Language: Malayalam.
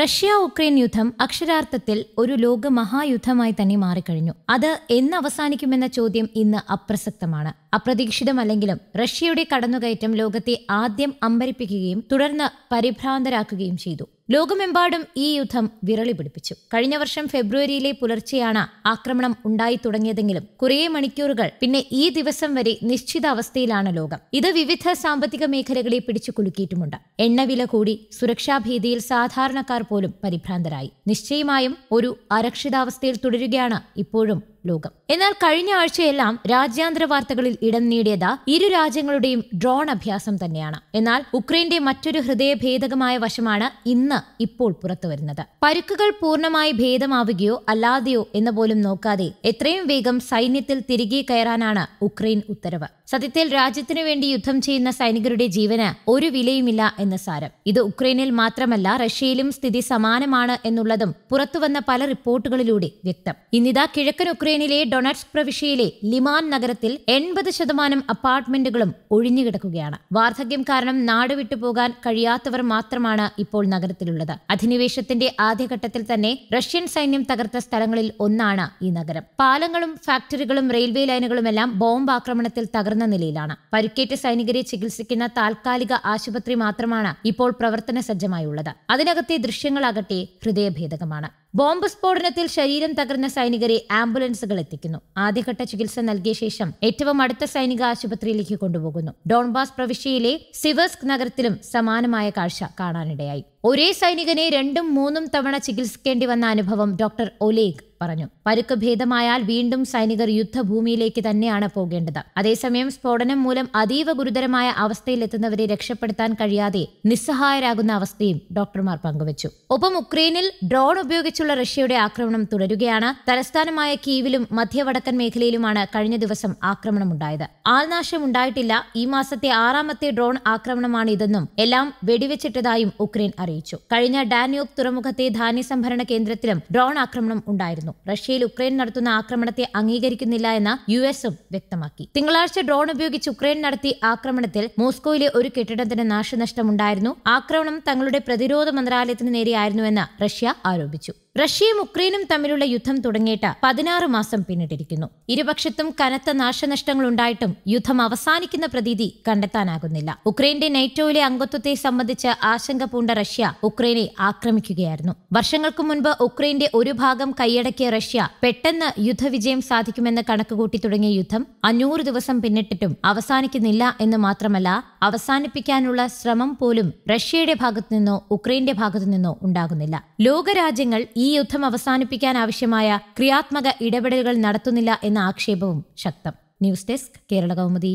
റഷ്യ ഉക്രൈൻ യുദ്ധം അക്ഷരാർത്ഥത്തിൽ ഒരു ലോക മഹായുദ്ധമായി തന്നെ മാറിക്കഴിഞ്ഞു അത് എന്ന് അവസാനിക്കുമെന്ന ചോദ്യം ഇന്ന് അപ്രസക്തമാണ് അപ്രതീക്ഷിതമല്ലെങ്കിലും റഷ്യയുടെ കടന്നുകയറ്റം ലോകത്തെ ആദ്യം അമ്പരിപ്പിക്കുകയും തുടർന്ന് പരിഭ്രാന്തരാക്കുകയും ചെയ്തു ലോകമെമ്പാടും ഈ യുദ്ധം വിരളി പിടിപ്പിച്ചു കഴിഞ്ഞ വർഷം ഫെബ്രുവരിയിലെ പുലർച്ചെയാണ് ആക്രമണം ഉണ്ടായി തുടങ്ങിയതെങ്കിലും കുറേ മണിക്കൂറുകൾ പിന്നെ ഈ ദിവസം വരെ നിശ്ചിത അവസ്ഥയിലാണ് ലോകം ഇത് വിവിധ സാമ്പത്തിക മേഖലകളെ പിടിച്ചു കുലുക്കിയിട്ടുമുണ്ട് എണ്ണവില കൂടി സുരക്ഷാഭീതിയിൽ സാധാരണക്കാർ പോലും പരിഭ്രാന്തരായി നിശ്ചയമായും ഒരു അരക്ഷിതാവസ്ഥയിൽ തുടരുകയാണ് ഇപ്പോഴും ലോകം എന്നാൽ കഴിഞ്ഞ ആഴ്ചയെല്ലാം രാജ്യാന്തര വാർത്തകളിൽ ഇടം നേടിയത് ഇരു രാജ്യങ്ങളുടെയും ഡ്രോൺ അഭ്യാസം തന്നെയാണ് എന്നാൽ ഉക്രൈന്റെ മറ്റൊരു ഹൃദയഭേദകമായ വശമാണ് ഇന്ന് ഇപ്പോൾ പുറത്തുവരുന്നത് പരുക്കുകൾ പൂർണ്ണമായി ഭേദമാവുകയോ അല്ലാതെയോ എന്ന് പോലും നോക്കാതെ എത്രയും വേഗം സൈന്യത്തിൽ തിരികെ കയറാനാണ് ഉക്രൈൻ ഉത്തരവ് സത്യത്തിൽ രാജ്യത്തിനു വേണ്ടി യുദ്ധം ചെയ്യുന്ന സൈനികരുടെ ജീവന് ഒരു വിലയുമില്ല എന്ന് സാരം ഇത് ഉക്രൈനിൽ മാത്രമല്ല റഷ്യയിലും സ്ഥിതി സമാനമാണ് എന്നുള്ളതും പുറത്തുവന്ന പല റിപ്പോർട്ടുകളിലൂടെ വ്യക്തം ഇന്നിതാ കിഴക്കൻ ഉക്രൈനിലെ ഡൊണാറ്റ്സ് പ്രവിശ്യയിലെ ലിമാൻ നഗരത്തിൽ എൺപത് ശതമാനം അപ്പാർട്ട്മെന്റുകളും ഒഴിഞ്ഞുകിടക്കുകയാണ് വാർദ്ധക്യം കാരണം നാട് വിട്ടുപോകാൻ കഴിയാത്തവർ മാത്രമാണ് ഇപ്പോൾ നഗരത്തിലുള്ളത് അധിനിവേശത്തിന്റെ ആദ്യഘട്ടത്തിൽ തന്നെ റഷ്യൻ സൈന്യം തകർത്ത സ്ഥലങ്ങളിൽ ഒന്നാണ് ഈ നഗരം പാലങ്ങളും ഫാക്ടറികളും റെയിൽവേ ലൈനുകളുമെല്ലാം ബോംബ് ആക്രമണത്തിൽ തകർന്നു തകർന്ന നിലയിലാണ് പരിക്കേറ്റ സൈനികരെ ചികിത്സിക്കുന്ന താൽക്കാലിക ആശുപത്രി മാത്രമാണ് ഇപ്പോൾ പ്രവർത്തന സജ്ജമായുള്ളത് അതിനകത്തെ ദൃശ്യങ്ങളാകട്ടെ ഹൃദയഭേദകമാണ് ബോംബ് സ്ഫോടനത്തിൽ ശരീരം തകർന്ന സൈനികരെ ആംബുലൻസുകൾ എത്തിക്കുന്നു ആദ്യഘട്ട ചികിത്സ നൽകിയ ശേഷം ഏറ്റവും അടുത്ത സൈനിക ആശുപത്രിയിലേക്ക് കൊണ്ടുപോകുന്നു ഡോൺബാസ് പ്രവിശ്യയിലെ സിവസ്ക് നഗരത്തിലും സമാനമായ കാഴ്ച കാണാനിടയായി ഒരേ സൈനികനെ രണ്ടും മൂന്നും തവണ ചികിത്സിക്കേണ്ടി വന്ന അനുഭവം ഡോക്ടർ ഒലേഗ് പറഞ്ഞു പരുക്ക് ഭേദമായാൽ വീണ്ടും സൈനികർ യുദ്ധഭൂമിയിലേക്ക് തന്നെയാണ് പോകേണ്ടത് അതേസമയം സ്ഫോടനം മൂലം അതീവ ഗുരുതരമായ അവസ്ഥയിലെത്തുന്നവരെ രക്ഷപ്പെടുത്താൻ കഴിയാതെ നിസ്സഹായരാകുന്ന അവസ്ഥയും ഡോക്ടർമാർ പങ്കുവച്ചു ഒപ്പം ഉക്രൈനിൽ ഡ്രോൺ ഉപയോഗിച്ചുള്ള റഷ്യയുടെ ആക്രമണം തുടരുകയാണ് തലസ്ഥാനമായ കീവിലും മധ്യവടക്കൻ മേഖലയിലുമാണ് കഴിഞ്ഞ ദിവസം ആക്രമണം ഉണ്ടായത് ആൾനാശം ഉണ്ടായിട്ടില്ല ഈ മാസത്തെ ആറാമത്തെ ഡ്രോൺ ആക്രമണമാണ് ഇതെന്നും എല്ലാം വെടിവെച്ചിട്ടതായും ഉക്രൈൻ അറിയിച്ചു കഴിഞ്ഞ ഡാന്യൂക് തുറമുഖത്തെ ധാന്യ സംഭരണ കേന്ദ്രത്തിലും ഡ്രോൺ ആക്രമണം ഉണ്ടായിരുന്നു നടന്നു റഷ്യയിൽ ഉക്രൈൻ നടത്തുന്ന ആക്രമണത്തെ അംഗീകരിക്കുന്നില്ല എന്ന് യു എസും വ്യക്തമാക്കി തിങ്കളാഴ്ച ഡ്രോൺ ഉപയോഗിച്ച് ഉക്രൈൻ നടത്തിയ ആക്രമണത്തിൽ മോസ്കോയിലെ ഒരു കെട്ടിടത്തിന് നാശനഷ്ടമുണ്ടായിരുന്നു ആക്രമണം തങ്ങളുടെ പ്രതിരോധ മന്ത്രാലയത്തിന് നേരെയായിരുന്നുവെന്ന് റഷ്യ ആരോപിച്ചു റഷ്യയും ഉക്രൈനും തമ്മിലുള്ള യുദ്ധം തുടങ്ങിയിട്ട് പതിനാറ് മാസം പിന്നിട്ടിരിക്കുന്നു ഇരുപക്ഷത്തും കനത്ത നാശനഷ്ടങ്ങൾ ഉണ്ടായിട്ടും യുദ്ധം അവസാനിക്കുന്ന പ്രതീതി കണ്ടെത്താനാകുന്നില്ല ഉക്രൈന്റെ നൈറ്റോയിലെ അംഗത്വത്തെ സംബന്ധിച്ച് ആശങ്ക പൂണ്ട റഷ്യ ഉക്രൈനെ ആക്രമിക്കുകയായിരുന്നു വർഷങ്ങൾക്ക് മുൻപ് ഉക്രൈന്റെ ഒരു ഭാഗം കൈയടക്കിയ റഷ്യ പെട്ടെന്ന് യുദ്ധവിജയം സാധിക്കുമെന്ന് കണക്കുകൂട്ടി തുടങ്ങിയ യുദ്ധം അഞ്ഞൂറ് ദിവസം പിന്നിട്ടിട്ടും അവസാനിക്കുന്നില്ല എന്ന് മാത്രമല്ല അവസാനിപ്പിക്കാനുള്ള ശ്രമം പോലും റഷ്യയുടെ ഭാഗത്തുനിന്നോ ഉക്രൈന്റെ ഭാഗത്തുനിന്നോ ഉണ്ടാകുന്നില്ല ലോകരാജ്യങ്ങൾ ഈ ഈ യുദ്ധം അവസാനിപ്പിക്കാൻ ആവശ്യമായ ക്രിയാത്മക ഇടപെടലുകൾ നടത്തുന്നില്ല എന്ന ആക്ഷേപവും ശക്തം ന്യൂസ് ഡെസ്ക് കേരള കൗമുദി